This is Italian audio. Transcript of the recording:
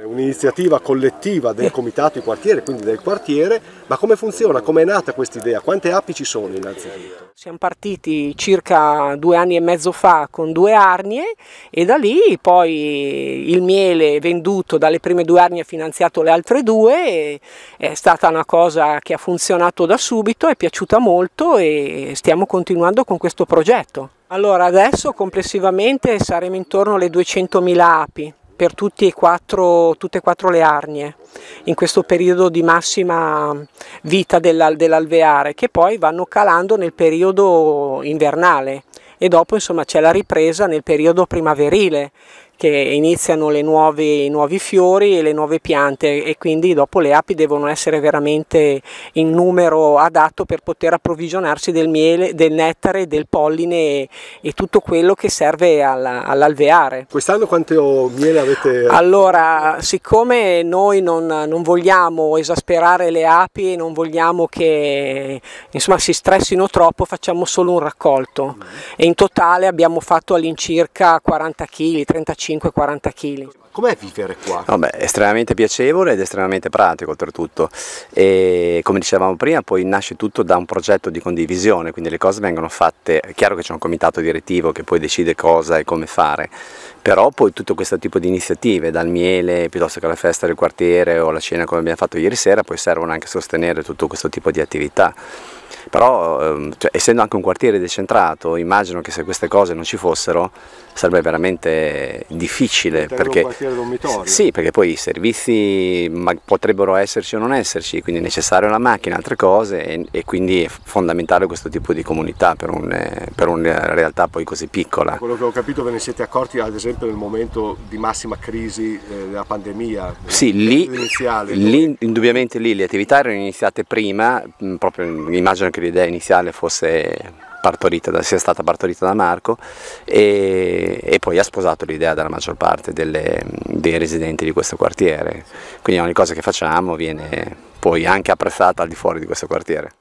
È un'iniziativa collettiva del comitato di quartiere, quindi del quartiere, ma come funziona? Come è nata questa idea? Quante api ci sono innanzitutto? Siamo partiti circa due anni e mezzo fa con due arnie e da lì poi il miele venduto dalle prime due arnie ha finanziato le altre due, è stata una cosa che ha funzionato da subito, è piaciuta molto e stiamo continuando con questo progetto. Allora adesso complessivamente saremo intorno alle 200.000 api per e quattro, tutte e quattro le arnie in questo periodo di massima vita dell'alveare che poi vanno calando nel periodo invernale e dopo insomma c'è la ripresa nel periodo primaverile che iniziano nuove, i nuovi fiori e le nuove piante e quindi dopo le api devono essere veramente in numero adatto per poter approvvigionarsi del miele, del nettare, del polline e, e tutto quello che serve all'alveare. Quest'anno quanto oh, miele avete? Allora, siccome noi non, non vogliamo esasperare le api e non vogliamo che insomma, si stressino troppo, facciamo solo un raccolto mm. e in totale abbiamo fatto all'incirca 40 kg, 35 35-40 kg. Com'è vivere qua? No, estremamente piacevole ed estremamente pratico oltretutto e come dicevamo prima poi nasce tutto da un progetto di condivisione quindi le cose vengono fatte, è chiaro che c'è un comitato direttivo che poi decide cosa e come fare però poi tutto questo tipo di iniziative dal miele piuttosto che alla festa del quartiere o la cena come abbiamo fatto ieri sera poi servono anche a sostenere tutto questo tipo di attività però ehm, cioè, essendo anche un quartiere decentrato immagino che se queste cose non ci fossero sarebbe veramente difficile perché, sì, perché poi i servizi potrebbero esserci o non esserci, quindi è necessario la macchina, altre cose e, e, quindi è fondamentale questo tipo di comunità per, un, eh, per, una realtà poi così piccola. Quello che ho capito ve ne siete accorti ad esempio nel momento di massima crisi eh, della pandemia? Sì, eh, lì, iniziale, lì, indubbiamente lì le attività erano iniziate prima, mh, proprio immagino che l'idea iniziale fosse partorita da, sia stata partorita da Marco e, e poi ha sposato l'idea della maggior parte delle, dei residenti di questo quartiere. Quindi ogni cosa che facciamo viene poi anche apprezzata al di fuori di questo quartiere.